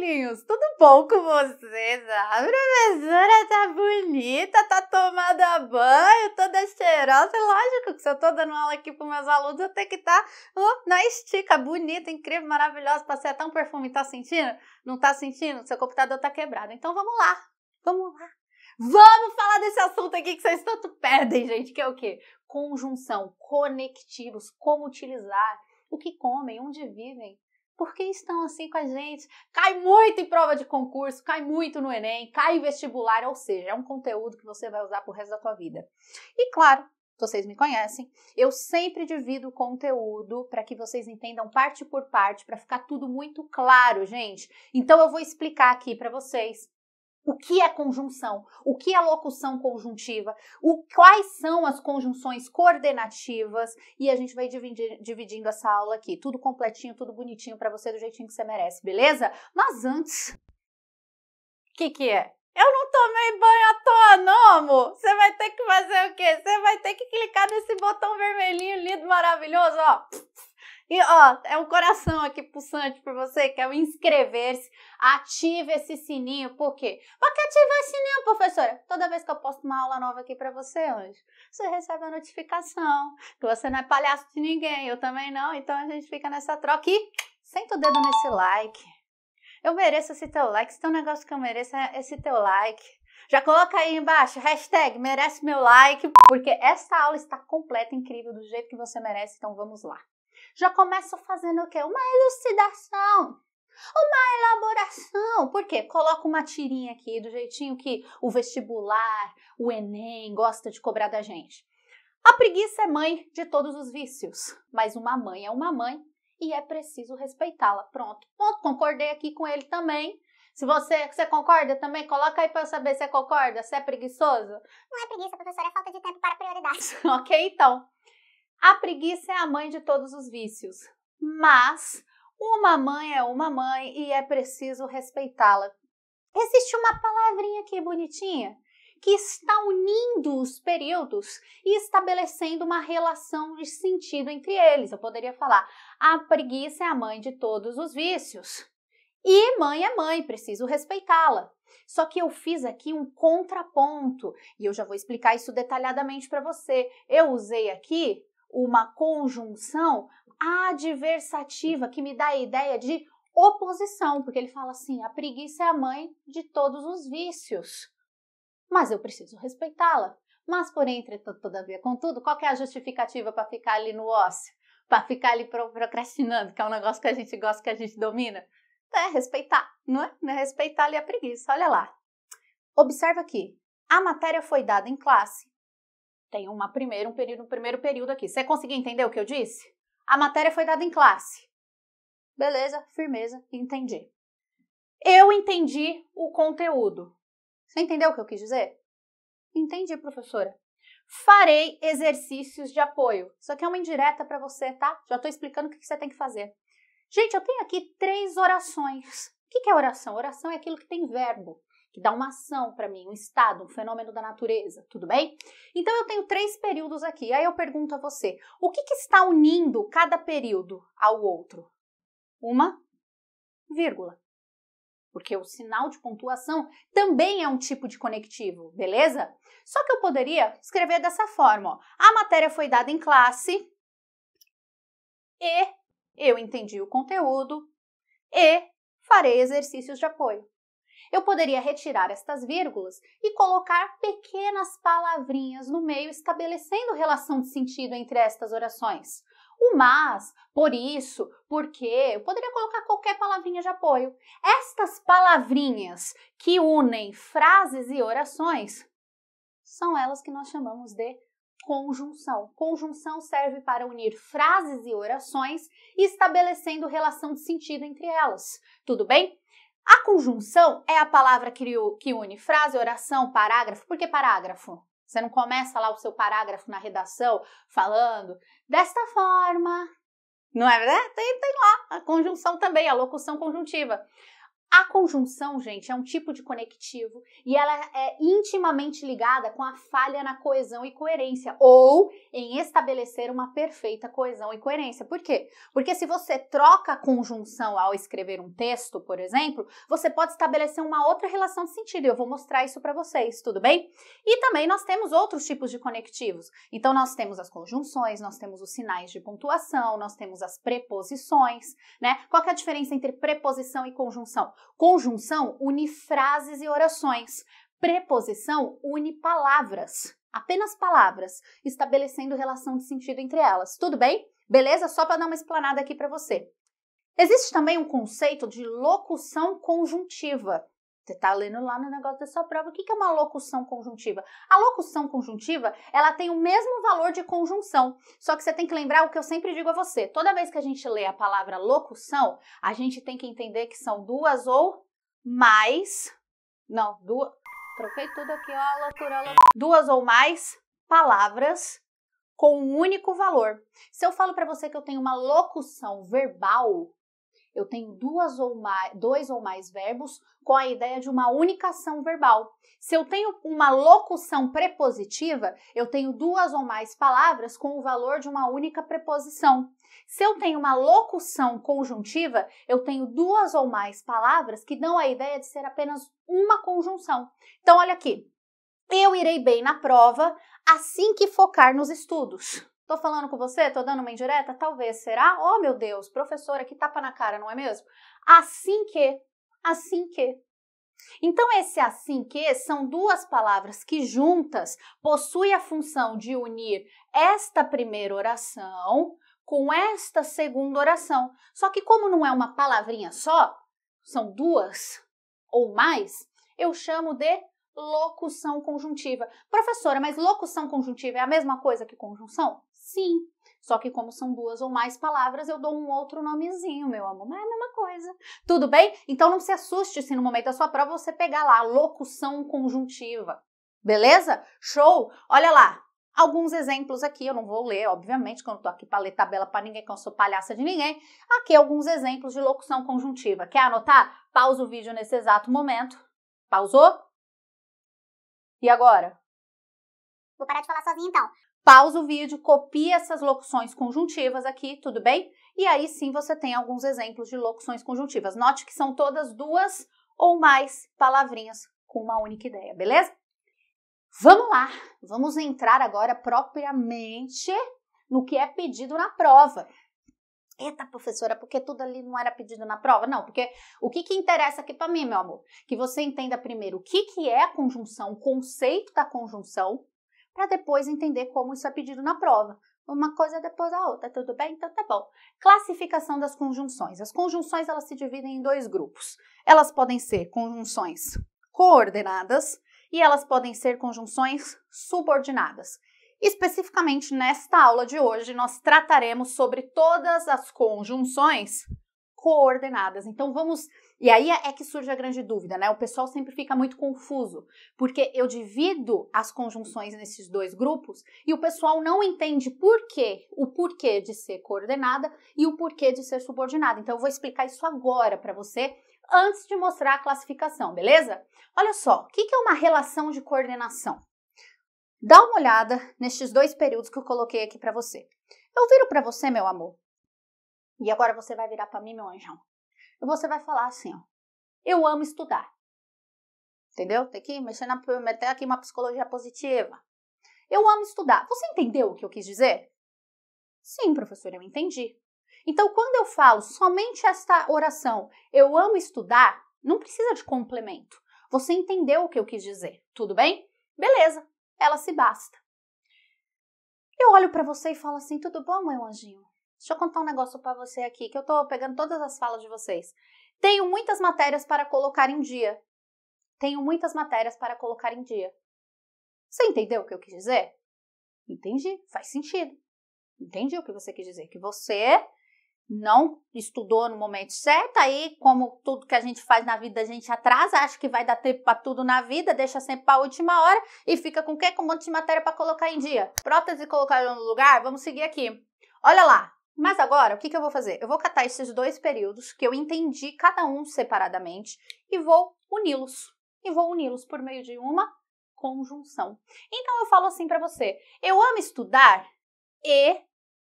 filhinhos, Tudo bom com vocês? A professora tá bonita, tá tomada banho, toda cheirosa. É lógico que se eu tô dando aula aqui pros meus alunos, eu tenho que estar tá, uh, na estica, bonita, incrível, maravilhosa. Passei até um perfume, tá sentindo? Não tá sentindo? Seu computador tá quebrado. Então vamos lá, vamos lá. Vamos falar desse assunto aqui que vocês tanto perdem, gente, que é o quê? Conjunção, conectivos, como utilizar, o que comem, onde vivem, por que estão assim com a gente? Cai muito em prova de concurso, cai muito no Enem, cai em vestibular, ou seja, é um conteúdo que você vai usar pro resto da tua vida. E claro, vocês me conhecem, eu sempre divido o conteúdo para que vocês entendam parte por parte, para ficar tudo muito claro, gente. Então eu vou explicar aqui para vocês o que é conjunção? O que é locução conjuntiva? O, quais são as conjunções coordenativas? E a gente vai dividir, dividindo essa aula aqui, tudo completinho, tudo bonitinho para você do jeitinho que você merece, beleza? Mas antes, o que que é? Eu não tomei banho à toa, não, amor. Você vai ter que fazer o quê? Você vai ter que clicar nesse botão vermelhinho lindo, maravilhoso, ó e ó, é um coração aqui pulsante para você que é o inscrever-se. Ative esse sininho, por quê? Porque ativar o sininho, professora. Toda vez que eu posto uma aula nova aqui para você, anjo, você recebe a notificação. Que você não é palhaço de ninguém, eu também não. Então a gente fica nessa troca e senta o dedo nesse like. Eu mereço esse teu like. Se tem um negócio que eu mereço é esse teu like. Já coloca aí embaixo, hashtag merece meu like, porque essa aula está completa, incrível, do jeito que você merece, então vamos lá já começo fazendo o quê? Uma elucidação, uma elaboração. Por quê? Coloca uma tirinha aqui do jeitinho que o vestibular, o Enem gosta de cobrar da gente. A preguiça é mãe de todos os vícios, mas uma mãe é uma mãe e é preciso respeitá-la. Pronto, ponto. Concordei aqui com ele também. Se você, você concorda também, coloca aí para eu saber se você concorda, se é preguiçoso. Não é preguiça, professora, é falta de tempo para prioridades. ok, então. A preguiça é a mãe de todos os vícios, mas uma mãe é uma mãe e é preciso respeitá-la. Existe uma palavrinha aqui bonitinha que está unindo os períodos e estabelecendo uma relação de sentido entre eles. Eu poderia falar: a preguiça é a mãe de todos os vícios. E mãe é mãe, preciso respeitá-la. Só que eu fiz aqui um contraponto e eu já vou explicar isso detalhadamente para você. Eu usei aqui uma conjunção adversativa que me dá a ideia de oposição, porque ele fala assim: a preguiça é a mãe de todos os vícios. Mas eu preciso respeitá-la. Mas, porém, entretanto, todavia, contudo, qual é a justificativa para ficar ali no ócio? Para ficar ali procrastinando, que é um negócio que a gente gosta, que a gente domina? É respeitar, não é? é respeitar ali a preguiça, olha lá. Observa aqui, a matéria foi dada em classe, tem uma primeira, um, período, um primeiro período aqui. Você conseguiu entender o que eu disse? A matéria foi dada em classe. Beleza, firmeza, entendi. Eu entendi o conteúdo. Você entendeu o que eu quis dizer? Entendi, professora. Farei exercícios de apoio. Isso aqui é uma indireta para você, tá? Já estou explicando o que você tem que fazer. Gente, eu tenho aqui três orações. O que é oração? Oração é aquilo que tem verbo que dá uma ação para mim, um estado, um fenômeno da natureza, tudo bem? Então eu tenho três períodos aqui. Aí eu pergunto a você, o que, que está unindo cada período ao outro? Uma vírgula. Porque o sinal de pontuação também é um tipo de conectivo, beleza? Só que eu poderia escrever dessa forma: ó. a matéria foi dada em classe e eu entendi o conteúdo e farei exercícios de apoio. Eu poderia retirar estas vírgulas e colocar pequenas palavrinhas no meio, estabelecendo relação de sentido entre estas orações. O mas, por isso, porque, eu poderia colocar qualquer palavrinha de apoio. Estas palavrinhas que unem frases e orações são elas que nós chamamos de conjunção. Conjunção serve para unir frases e orações, estabelecendo relação de sentido entre elas. Tudo bem? A conjunção é a palavra que une frase, oração, parágrafo. Por que parágrafo? Você não começa lá o seu parágrafo na redação falando desta forma. Não é verdade? Tem, tem lá a conjunção também, a locução conjuntiva. A conjunção, gente, é um tipo de conectivo e ela é intimamente ligada com a falha na coesão e coerência ou em estabelecer uma perfeita coesão e coerência. Por quê? Porque se você troca a conjunção ao escrever um texto, por exemplo, você pode estabelecer uma outra relação de sentido. Eu vou mostrar isso para vocês, tudo bem? E também nós temos outros tipos de conectivos. Então nós temos as conjunções, nós temos os sinais de pontuação, nós temos as preposições, né? Qual é a diferença entre preposição e conjunção? Conjunção une frases e orações. Preposição une palavras. Apenas palavras, estabelecendo relação de sentido entre elas. Tudo bem? Beleza? Só para dar uma explanada aqui para você. Existe também um conceito de locução conjuntiva, você está lendo lá no negócio da sua prova. O que é uma locução conjuntiva? A locução conjuntiva, ela tem o mesmo valor de conjunção. Só que você tem que lembrar o que eu sempre digo a você. Toda vez que a gente lê a palavra locução, a gente tem que entender que são duas ou mais. Não, duas. Troquei tudo aqui, ó, loucura, loucura. Duas ou mais palavras com um único valor. Se eu falo para você que eu tenho uma locução verbal, eu tenho duas ou mais, dois ou mais verbos com a ideia de uma única ação verbal. Se eu tenho uma locução prepositiva, eu tenho duas ou mais palavras com o valor de uma única preposição. Se eu tenho uma locução conjuntiva, eu tenho duas ou mais palavras que dão a ideia de ser apenas uma conjunção. Então, olha aqui. Eu irei bem na prova assim que focar nos estudos. Tô falando com você? Tô dando uma indireta? Talvez, será? Oh, meu Deus, professora, que tapa na cara, não é mesmo? Assim que, assim que. Então, esse assim que são duas palavras que juntas possuem a função de unir esta primeira oração com esta segunda oração. Só que, como não é uma palavrinha só, são duas ou mais, eu chamo de locução conjuntiva. Professora, mas locução conjuntiva é a mesma coisa que conjunção? Sim. Só que como são duas ou mais palavras, eu dou um outro nomezinho, meu amor. Mas é a mesma coisa. Tudo bem? Então não se assuste se no momento da sua prova você pegar lá locução conjuntiva. Beleza? Show! Olha lá, alguns exemplos aqui, eu não vou ler, obviamente, quando eu tô aqui para ler tabela para ninguém, que eu não sou palhaça de ninguém. Aqui alguns exemplos de locução conjuntiva. Quer anotar? Pausa o vídeo nesse exato momento. Pausou? E agora? Vou parar de falar sozinho então pausa o vídeo, copia essas locuções conjuntivas aqui, tudo bem? E aí sim você tem alguns exemplos de locuções conjuntivas. Note que são todas duas ou mais palavrinhas com uma única ideia, beleza? Vamos lá, vamos entrar agora propriamente no que é pedido na prova. Eita, professora, porque tudo ali não era pedido na prova? Não, porque o que, que interessa aqui para mim, meu amor? Que você entenda primeiro o que, que é a conjunção, o conceito da conjunção, para depois entender como isso é pedido na prova. Uma coisa é depois da outra, tudo bem? Então tá bom. Classificação das conjunções. As conjunções elas se dividem em dois grupos. Elas podem ser conjunções coordenadas e elas podem ser conjunções subordinadas. Especificamente nesta aula de hoje, nós trataremos sobre todas as conjunções coordenadas. Então vamos e aí é, é que surge a grande dúvida, né? O pessoal sempre fica muito confuso, porque eu divido as conjunções nesses dois grupos e o pessoal não entende por quê, o porquê de ser coordenada e o porquê de ser subordinada. Então eu vou explicar isso agora para você antes de mostrar a classificação, beleza? Olha só, o que é uma relação de coordenação? Dá uma olhada nestes dois períodos que eu coloquei aqui para você. Eu viro para você, meu amor, e agora você vai virar para mim, meu anjão você vai falar assim, ó, eu amo estudar. Entendeu? Tem que mexer na, meter aqui uma psicologia positiva. Eu amo estudar. Você entendeu o que eu quis dizer? Sim, professora, eu entendi. Então, quando eu falo somente esta oração, eu amo estudar, não precisa de complemento. Você entendeu o que eu quis dizer, tudo bem? Beleza, ela se basta. Eu olho para você e falo assim: tudo bom, meu anjinho? Deixa eu contar um negócio para você aqui, que eu tô pegando todas as falas de vocês. Tenho muitas matérias para colocar em dia. Tenho muitas matérias para colocar em dia. Você entendeu o que eu quis dizer? Entendi, faz sentido. Entendi o que você quis dizer, que você não estudou no momento certo, aí como tudo que a gente faz na vida a gente atrasa, acha que vai dar tempo para tudo na vida, deixa sempre para a última hora e fica com o quê? Com um monte de matéria para colocar em dia. Prótese colocar no lugar, vamos seguir aqui. Olha lá, mas agora, o que, que eu vou fazer? Eu vou catar esses dois períodos que eu entendi cada um separadamente e vou uni-los. E vou uni-los por meio de uma conjunção. Então eu falo assim para você: eu amo estudar e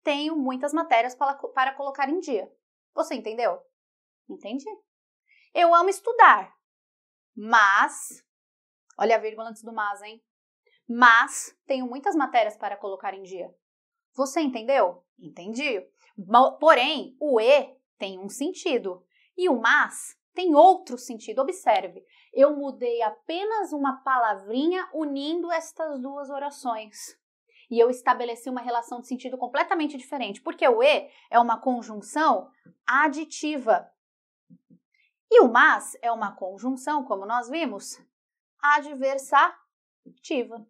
tenho muitas matérias para, para colocar em dia. Você entendeu? Entendi. Eu amo estudar, mas. Olha a vírgula antes do mas, hein? Mas tenho muitas matérias para colocar em dia. Você entendeu? Entendi. Porém, o e tem um sentido e o mas tem outro sentido. Observe, eu mudei apenas uma palavrinha unindo estas duas orações. E eu estabeleci uma relação de sentido completamente diferente, porque o e é uma conjunção aditiva. E o mas é uma conjunção, como nós vimos, adversativa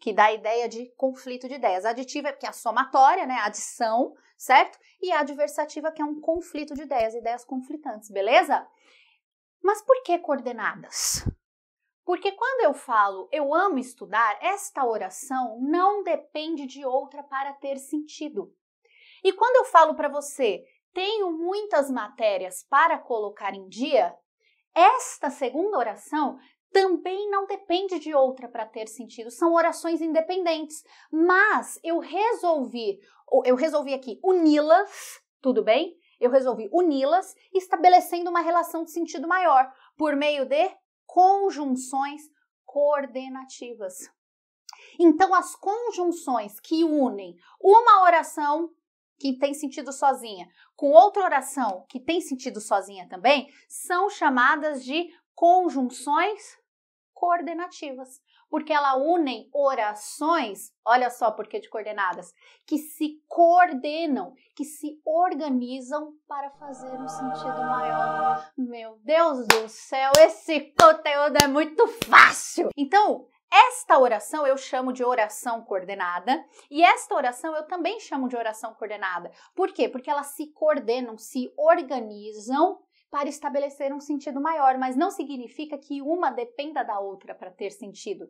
que dá a ideia de conflito de ideias. aditiva, que é a somatória, né, adição, certo? E a adversativa, que é um conflito de ideias, ideias conflitantes, beleza? Mas por que coordenadas? Porque quando eu falo eu amo estudar, esta oração não depende de outra para ter sentido. E quando eu falo para você, tenho muitas matérias para colocar em dia, esta segunda oração também não depende de outra para ter sentido, são orações independentes, mas eu resolvi, eu resolvi aqui uni-las, tudo bem? Eu resolvi uni-las, estabelecendo uma relação de sentido maior por meio de conjunções coordenativas. Então, as conjunções que unem uma oração que tem sentido sozinha com outra oração que tem sentido sozinha também são chamadas de conjunções coordenativas, porque ela unem orações, olha só porque de coordenadas, que se coordenam, que se organizam para fazer um sentido maior. Meu Deus do céu, esse conteúdo é muito fácil. Então, esta oração eu chamo de oração coordenada e esta oração eu também chamo de oração coordenada. Por quê? Porque elas se coordenam, se organizam para estabelecer um sentido maior, mas não significa que uma dependa da outra para ter sentido.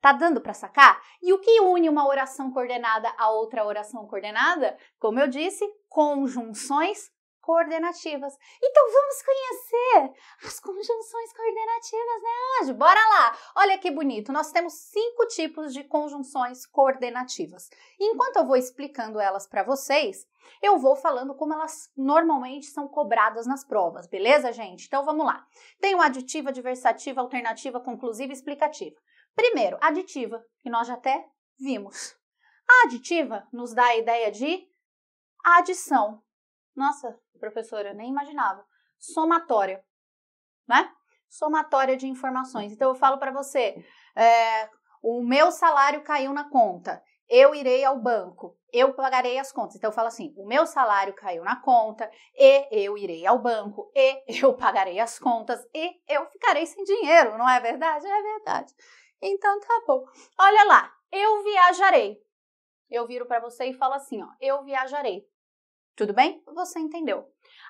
Tá dando para sacar? E o que une uma oração coordenada a outra oração coordenada? Como eu disse, conjunções coordenativas. Então vamos conhecer as conjunções coordenativas, né, Anjo? Bora lá! Olha que bonito, nós temos cinco tipos de conjunções coordenativas. Enquanto eu vou explicando elas para vocês, eu vou falando como elas normalmente são cobradas nas provas, beleza, gente? Então vamos lá. Tem o aditiva, adversativa, alternativa, conclusiva e explicativa. Primeiro, aditiva, que nós já até vimos. A aditiva nos dá a ideia de adição, nossa, professora, eu nem imaginava. Somatória, né? Somatória de informações. Então eu falo para você, é, o meu salário caiu na conta, eu irei ao banco, eu pagarei as contas. Então eu falo assim, o meu salário caiu na conta, e eu irei ao banco, e eu pagarei as contas, e eu ficarei sem dinheiro, não é verdade? É verdade. Então tá bom. Olha lá, eu viajarei. Eu viro para você e falo assim, ó, eu viajarei. Tudo bem? Você entendeu.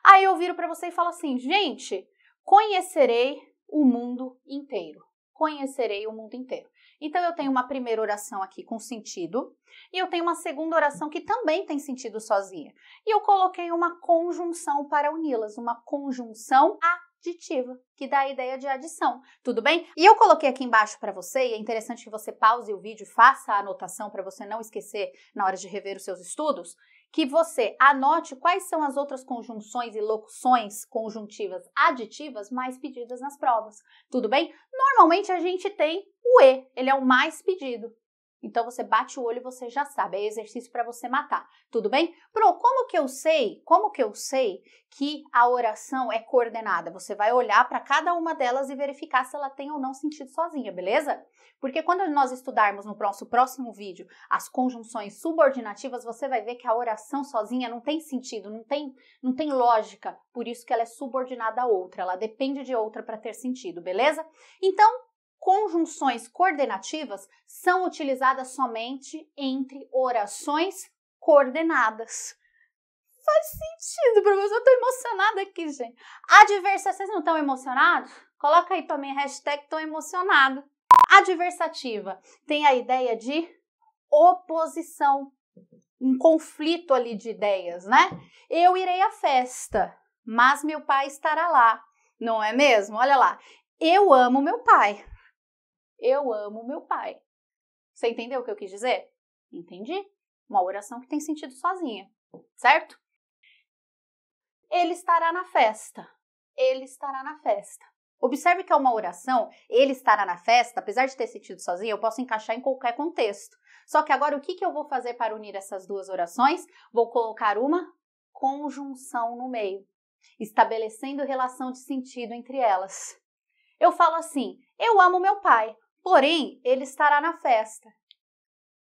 Aí eu viro para você e falo assim: gente, conhecerei o mundo inteiro. Conhecerei o mundo inteiro. Então eu tenho uma primeira oração aqui com sentido e eu tenho uma segunda oração que também tem sentido sozinha. E eu coloquei uma conjunção para uni-las, uma conjunção aditiva, que dá a ideia de adição, tudo bem? E eu coloquei aqui embaixo para você, e é interessante que você pause o vídeo, faça a anotação para você não esquecer na hora de rever os seus estudos que você anote quais são as outras conjunções e locuções conjuntivas aditivas mais pedidas nas provas, tudo bem? Normalmente a gente tem o E, ele é o mais pedido, então você bate o olho e você já sabe, é exercício para você matar. Tudo bem? Pro, como que eu sei? Como que eu sei que a oração é coordenada? Você vai olhar para cada uma delas e verificar se ela tem ou não sentido sozinha, beleza? Porque quando nós estudarmos no nosso próximo vídeo as conjunções subordinativas, você vai ver que a oração sozinha não tem sentido, não tem, não tem lógica, por isso que ela é subordinada a outra, ela depende de outra para ter sentido, beleza? Então, conjunções coordenativas são utilizadas somente entre orações coordenadas. Faz sentido, professor. Eu tô emocionada aqui, gente. Adversativa. Vocês não estão emocionados? Coloca aí para mim hashtag tô emocionado. Adversativa tem a ideia de oposição, um conflito ali de ideias, né? Eu irei à festa, mas meu pai estará lá. Não é mesmo? Olha lá. Eu amo meu pai, eu amo meu pai. Você entendeu o que eu quis dizer? Entendi. Uma oração que tem sentido sozinha, certo? Ele estará na festa. Ele estará na festa. Observe que é uma oração, ele estará na festa, apesar de ter sentido sozinha, eu posso encaixar em qualquer contexto. Só que agora o que, que eu vou fazer para unir essas duas orações? Vou colocar uma conjunção no meio, estabelecendo relação de sentido entre elas. Eu falo assim: eu amo meu pai. Porém, ele estará na festa.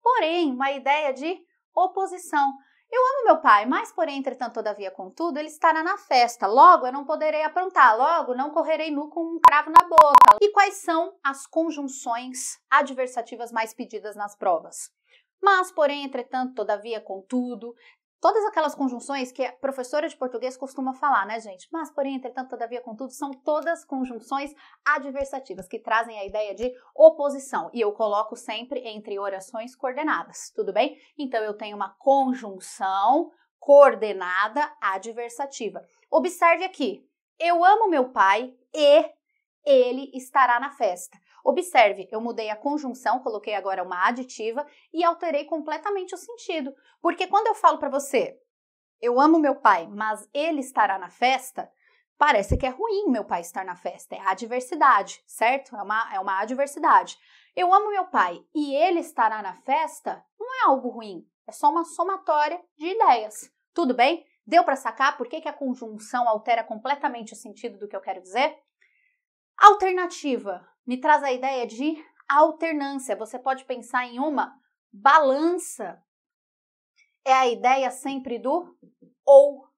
Porém, uma ideia de oposição. Eu amo meu pai, mas, porém, entretanto, todavia, contudo, ele estará na festa. Logo, eu não poderei aprontar. Logo, não correrei nu com um cravo na boca. E quais são as conjunções adversativas mais pedidas nas provas? Mas, porém, entretanto, todavia, contudo, Todas aquelas conjunções que a professora de português costuma falar, né, gente? Mas, porém, entretanto, todavia, contudo, são todas conjunções adversativas que trazem a ideia de oposição. E eu coloco sempre entre orações coordenadas, tudo bem? Então, eu tenho uma conjunção coordenada adversativa. Observe aqui. Eu amo meu pai e ele estará na festa. Observe, eu mudei a conjunção, coloquei agora uma aditiva e alterei completamente o sentido. Porque quando eu falo para você, eu amo meu pai, mas ele estará na festa, parece que é ruim meu pai estar na festa, é adversidade, certo? É uma, é uma adversidade. Eu amo meu pai e ele estará na festa não é algo ruim, é só uma somatória de ideias. Tudo bem? Deu para sacar por que, que a conjunção altera completamente o sentido do que eu quero dizer? Alternativa me traz a ideia de alternância. Você pode pensar em uma balança. É a ideia sempre do ou.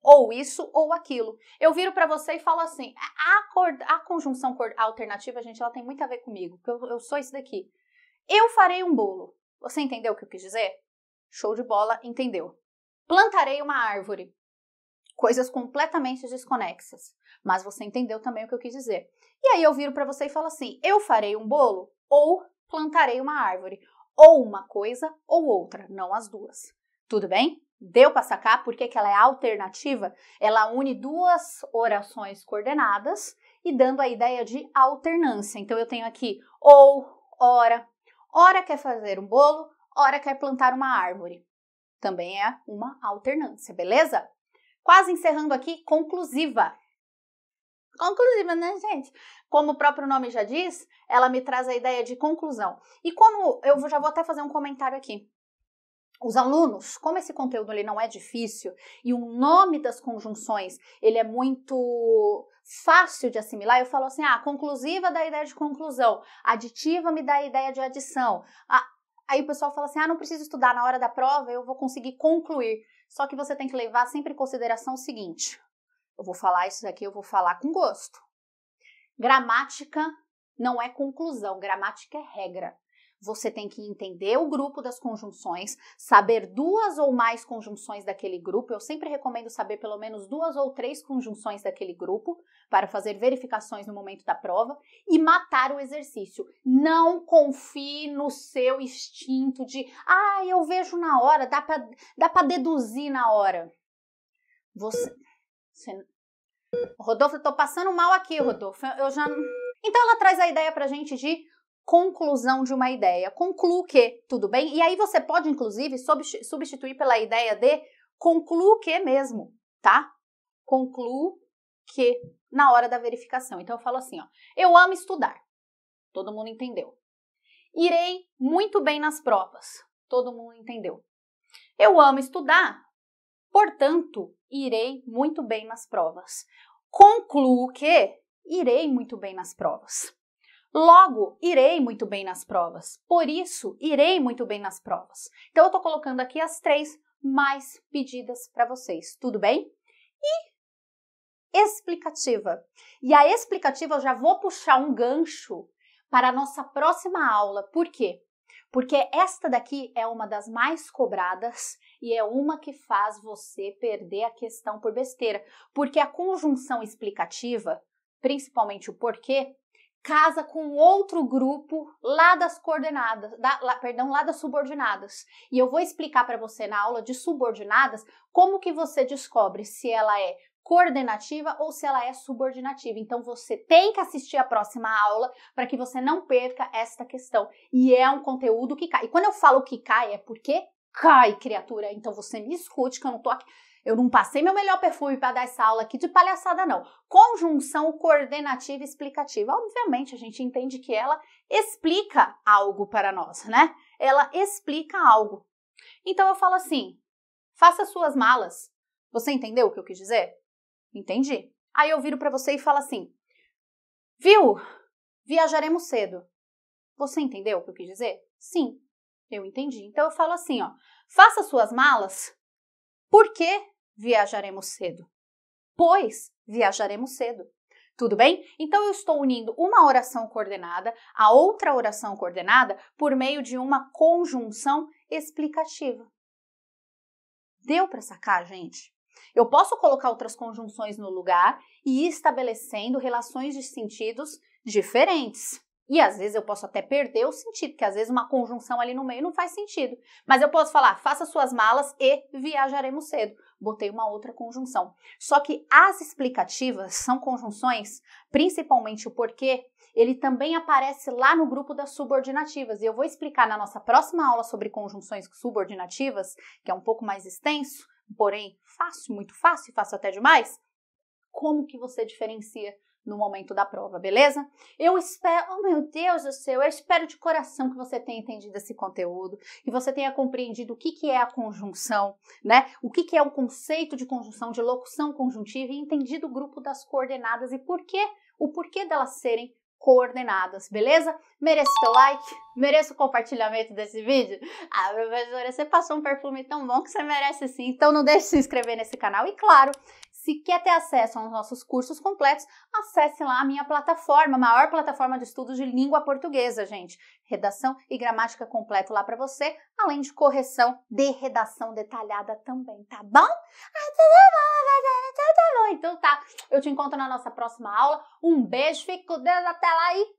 Ou isso ou aquilo. Eu viro para você e falo assim: a, cor, a conjunção cor, a alternativa, gente, ela tem muito a ver comigo, porque eu, eu sou isso daqui. Eu farei um bolo. Você entendeu o que eu quis dizer? Show de bola, entendeu. Plantarei uma árvore coisas completamente desconexas. Mas você entendeu também o que eu quis dizer. E aí eu viro para você e falo assim: eu farei um bolo ou plantarei uma árvore, ou uma coisa ou outra, não as duas. Tudo bem? Deu para sacar Porque que ela é alternativa? Ela une duas orações coordenadas e dando a ideia de alternância. Então eu tenho aqui ou, ora, ora quer fazer um bolo, ora quer plantar uma árvore. Também é uma alternância, beleza? quase encerrando aqui, conclusiva. Conclusiva, né, gente? Como o próprio nome já diz, ela me traz a ideia de conclusão. E como eu já vou até fazer um comentário aqui. Os alunos, como esse conteúdo ele não é difícil e o nome das conjunções ele é muito fácil de assimilar, eu falo assim, ah, conclusiva dá a ideia de conclusão, aditiva me dá a ideia de adição. Ah, aí o pessoal fala assim, ah, não preciso estudar na hora da prova, eu vou conseguir concluir. Só que você tem que levar sempre em consideração o seguinte: eu vou falar isso daqui, eu vou falar com gosto. Gramática não é conclusão, gramática é regra você tem que entender o grupo das conjunções, saber duas ou mais conjunções daquele grupo. Eu sempre recomendo saber pelo menos duas ou três conjunções daquele grupo para fazer verificações no momento da prova e matar o exercício. Não confie no seu instinto de, ah, eu vejo na hora, dá para dá deduzir na hora. Você. você... Rodolfo, eu tô passando mal aqui, Rodolfo. Eu já. Então ela traz a ideia pra gente de conclusão de uma ideia. Concluo que, tudo bem? E aí você pode, inclusive, substituir pela ideia de concluo que mesmo, tá? Concluo que na hora da verificação. Então eu falo assim, ó, eu amo estudar. Todo mundo entendeu. Irei muito bem nas provas. Todo mundo entendeu. Eu amo estudar, portanto, irei muito bem nas provas. Concluo que irei muito bem nas provas. Logo, irei muito bem nas provas. Por isso, irei muito bem nas provas. Então, eu estou colocando aqui as três mais pedidas para vocês, tudo bem? E explicativa. E a explicativa eu já vou puxar um gancho para a nossa próxima aula. Por quê? Porque esta daqui é uma das mais cobradas e é uma que faz você perder a questão por besteira. Porque a conjunção explicativa, principalmente o porquê, casa com outro grupo lá das coordenadas, da, lá, perdão, lá das subordinadas. E eu vou explicar para você na aula de subordinadas como que você descobre se ela é coordenativa ou se ela é subordinativa. Então você tem que assistir a próxima aula para que você não perca esta questão. E é um conteúdo que cai. E quando eu falo que cai é porque cai, criatura. Então você me escute que eu não tô aqui eu não passei meu melhor perfume para dar essa aula aqui de palhaçada, não. Conjunção coordenativa explicativa. Obviamente, a gente entende que ela explica algo para nós, né? Ela explica algo. Então eu falo assim: faça suas malas. Você entendeu o que eu quis dizer? Entendi. Aí eu viro para você e falo assim: viu? Viajaremos cedo. Você entendeu o que eu quis dizer? Sim, eu entendi. Então eu falo assim, ó: faça suas malas porque viajaremos cedo. Pois viajaremos cedo. Tudo bem? Então eu estou unindo uma oração coordenada a outra oração coordenada por meio de uma conjunção explicativa. Deu para sacar, gente? Eu posso colocar outras conjunções no lugar e ir estabelecendo relações de sentidos diferentes. E às vezes eu posso até perder o sentido, porque às vezes uma conjunção ali no meio não faz sentido. Mas eu posso falar, faça suas malas e viajaremos cedo. Botei uma outra conjunção. Só que as explicativas são conjunções, principalmente o porquê, ele também aparece lá no grupo das subordinativas. E eu vou explicar na nossa próxima aula sobre conjunções subordinativas, que é um pouco mais extenso, porém fácil, muito fácil, fácil até demais, como que você diferencia no momento da prova, beleza? Eu espero, oh meu Deus do céu, eu espero de coração que você tenha entendido esse conteúdo, que você tenha compreendido o que, que é a conjunção, né? O que, que é o conceito de conjunção, de locução conjuntiva e entendido o grupo das coordenadas e por quê, o porquê delas serem coordenadas, beleza? Mereço teu like, mereço o compartilhamento desse vídeo? Ah, professora, você passou um perfume tão bom que você merece sim, então não deixe de se inscrever nesse canal e claro, se quer ter acesso aos nossos cursos completos, acesse lá a minha plataforma, a maior plataforma de estudos de língua portuguesa, gente. Redação e gramática completo lá para você, além de correção de redação detalhada também, tá bom? Então tá, eu te encontro na nossa próxima aula. Um beijo, fico com Deus, até lá e